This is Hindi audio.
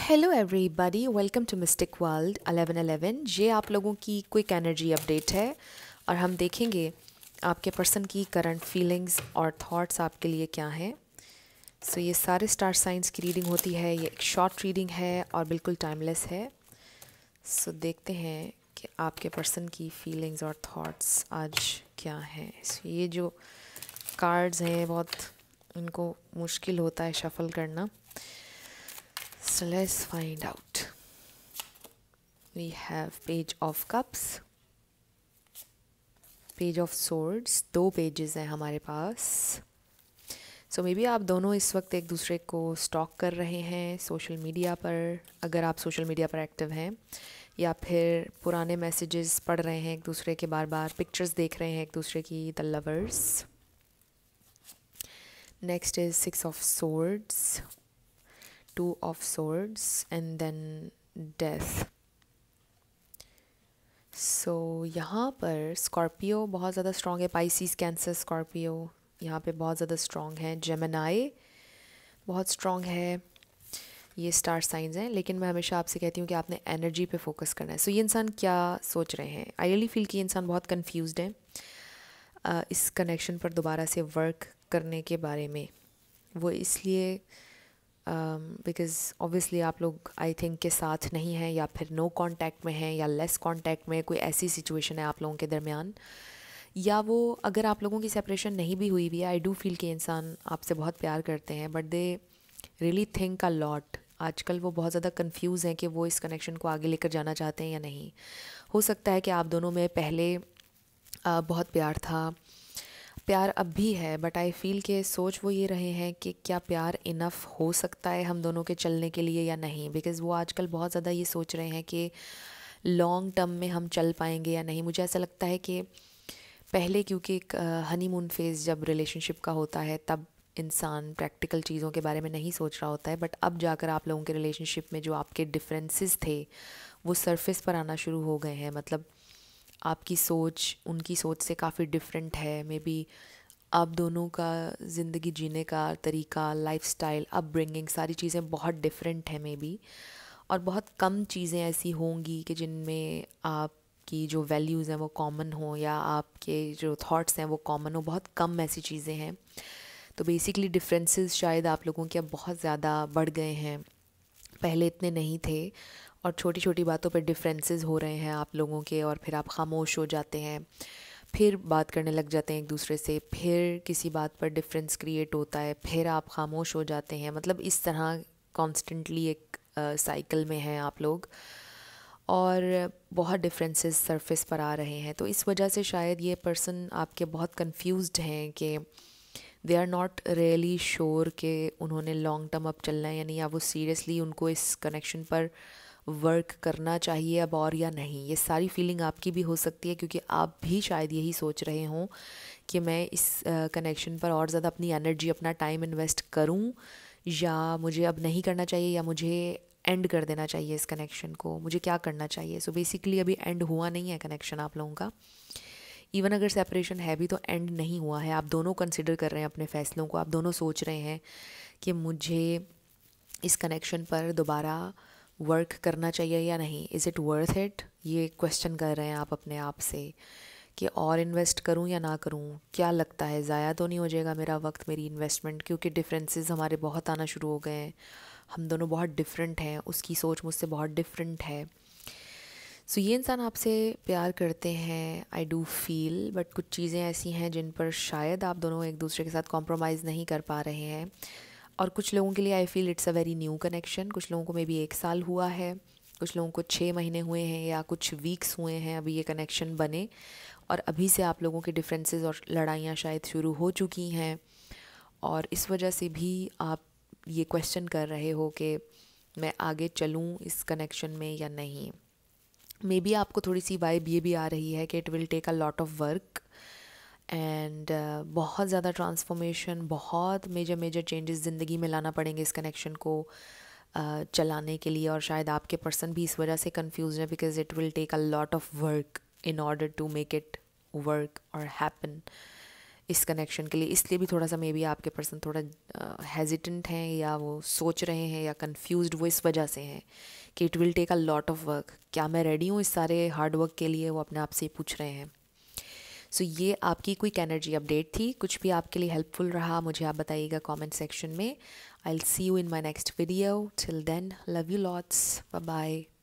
hello everybody welcome to mystic world 1111 ये आप लोगों की क्विक एनर्जी अपडेट है और हम देखेंगे आपके पर्सन की करंट फीलिंग्स और थॉट्स आपके लिए क्या हैं सो so, ये सारे स्टार साइंस की रीडिंग होती है ये एक शॉर्ट रीडिंग है और बिल्कुल टाइमलेस है सो so, देखते हैं कि आपके पर्सन की फीलिंग्स और थॉट्स आज क्या हैं so, ये जो कार्ड्स हैं बहुत इनको मुश्किल होता है शफल करना so let's find out we have page of cups page of swords दो पेजेस हैं हमारे पास सो मे बी आप दोनों इस वक्त एक दूसरे को स्टॉक कर रहे हैं सोशल मीडिया पर अगर आप सोशल मीडिया पर एक्टिव हैं या फिर पुराने मैसेजेस पढ़ रहे हैं एक दूसरे के बार बार पिक्चर्स देख रहे हैं एक दूसरे की the lovers next is six of swords two of swords and then death so so, यहाँ पर स्कॉर्पियो बहुत ज़्यादा स्ट्रॉन्ग है पाइसिस कैंसर स्कॉर्पियो यहाँ पे बहुत ज़्यादा स्ट्रॉन्ग है जेमिनाई बहुत स्ट्रॉन्ग है ये स्टार साइंस हैं लेकिन मैं हमेशा आपसे कहती हूँ कि आपने एनर्जी पे फोकस करना है सो so, ये इंसान क्या सोच रहे हैं आई रियली फील कि इंसान बहुत कन्फ्यूज है इस कनेक्शन पर दोबारा से वर्क करने के बारे में वो इसलिए बिकॉज़ um, ऑब्वियसली आप लोग आई थिंक के साथ नहीं हैं या फिर नो no कॉन्टैक्ट में हैं या लेस कॉन्टैक्ट में कोई ऐसी सिचुएशन है आप लोगों के दरमियान या वो अगर आप लोगों की सेपरेशन नहीं भी हुई भी है आई डू फील कि इंसान आपसे बहुत प्यार करते हैं but they really think a lot आजकल वो बहुत ज़्यादा कन्फ्यूज़ हैं कि वो इस कनेक्शन को आगे लेकर जाना चाहते हैं या नहीं हो सकता है कि आप दोनों में पहले बहुत प्यार था प्यार अब भी है बट आई फील के सोच वो ये रहे हैं कि क्या प्यार इनफ हो सकता है हम दोनों के चलने के लिए या नहीं बिकॉज़ वो आजकल बहुत ज़्यादा ये सोच रहे हैं कि लॉन्ग टर्म में हम चल पाएंगे या नहीं मुझे ऐसा लगता है कि पहले क्योंकि एक हनीमून फेज़ जब रिलेशनशिप का होता है तब इंसान प्रैक्टिकल चीज़ों के बारे में नहीं सोच रहा होता है बट अब जाकर आप लोगों के रिलेशनशिप में जो आपके डिफरेंसेस थे वो सरफेस पर आना शुरू हो गए हैं मतलब आपकी सोच उनकी सोच से काफ़ी डिफरेंट है मे बी आप दोनों का ज़िंदगी जीने का तरीका लाइफ स्टाइल अपब्रिंगिंग सारी चीज़ें बहुत डिफरेंट है मे बी और बहुत कम चीज़ें ऐसी होंगी कि जिनमें आपकी जो वैल्यूज़ हैं वो कॉमन हो या आपके जो थॉट्स हैं वो कॉमन हो बहुत कम ऐसी चीज़ें हैं तो बेसिकली डिफरेंसेस शायद आप लोगों के अब बहुत ज़्यादा बढ़ गए हैं पहले इतने नहीं थे और छोटी छोटी बातों पर डिफरेंसेस हो रहे हैं आप लोगों के और फिर आप खामोश हो जाते हैं फिर बात करने लग जाते हैं एक दूसरे से फिर किसी बात पर डिफरेंस क्रिएट होता है फिर आप खामोश हो जाते हैं मतलब इस तरह कॉन्स्टेंटली एक साइकिल में हैं आप लोग और बहुत डिफरेंसेस सरफेस पर आ रहे हैं तो इस वजह से शायद ये पर्सन आपके बहुत कंफ्यूज्ड हैं कि they are not really sure कि उन्होंने लॉन्ग टर्म अप चलना है यानी या वो सीरियसली उनको इस कनेक्शन पर वर्क करना चाहिए अब और या नहीं ये सारी फीलिंग आपकी भी हो सकती है क्योंकि आप भी शायद यही सोच रहे हों कि मैं इस कनेक्शन पर और ज़्यादा अपनी एनर्जी अपना टाइम इन्वेस्ट करूं या मुझे अब नहीं करना चाहिए या मुझे एंड कर देना चाहिए इस कनेक्शन को मुझे क्या करना चाहिए सो so बेसिकली अभी एंड हुआ नहीं है कनेक्शन आप लोगों का इवन अगर सेपरेशन है भी तो एंड नहीं हुआ है आप दोनों कंसिडर कर रहे हैं अपने फैसलों को आप दोनों सोच रहे हैं कि मुझे इस कनेक्शन पर दोबारा वर्क करना चाहिए या नहीं इज़ इट वर्थ इट ये क्वेश्चन कर रहे हैं आप अपने आप से कि और इन्वेस्ट करूं या ना करूं क्या लगता है ज़ाया तो नहीं हो जाएगा मेरा वक्त मेरी इन्वेस्टमेंट क्योंकि डिफरेंसेस हमारे बहुत आना शुरू हो गए हैं हम दोनों बहुत डिफरेंट हैं उसकी सोच मुझसे बहुत डिफरेंट है सो so, ये इंसान आपसे प्यार करते हैं आई डू फील बट कुछ चीज़ें ऐसी हैं जिन पर शायद आप दोनों एक दूसरे के साथ कॉम्प्रोमाइज़ नहीं कर पा रहे हैं और कुछ लोगों के लिए I feel it's a very new connection कुछ लोगों को मे बी एक साल हुआ है कुछ लोगों को छः महीने हुए हैं या कुछ वीक्स हुए हैं अभी ये कनेक्शन बने और अभी से आप लोगों के डिफरेंसेस और लड़ाइयाँ शायद शुरू हो चुकी हैं और इस वजह से भी आप ये क्वेश्चन कर रहे हो कि मैं आगे चलूँ इस कनेक्शन में या नहीं मे बी आपको थोड़ी सी वाइब ये भी आ रही है कि it will take a lot of work and uh, बहुत ज़्यादा ट्रांसफॉर्मेशन बहुत मेजर मेजर चेंजेस ज़िंदगी में लाना पड़ेंगे इस कनेक्शन को uh, चलाने के लिए और शायद आपके पर्सन भी इस वजह से कन्फ्यूज है because it will take a lot of work in order to make it work और हैपन इस कनेक्शन के लिए इसलिए भी थोड़ा सा मे बी आपके पर्सन थोड़ा हेजिटेंट uh, हैं या वो सोच रहे हैं या कन्फ्यूज वो इस वजह से हैं कि it will take a lot of work क्या मैं रेडी हूँ इस सारे हार्ड वर्क के लिए वो अपने आप से पूछ रहे हैं सो so, ये आपकी क्विक एनर्जी अपडेट थी कुछ भी आपके लिए हेल्पफुल रहा मुझे आप बताइएगा कमेंट सेक्शन में I will see you in my next video till then love you lots bye bye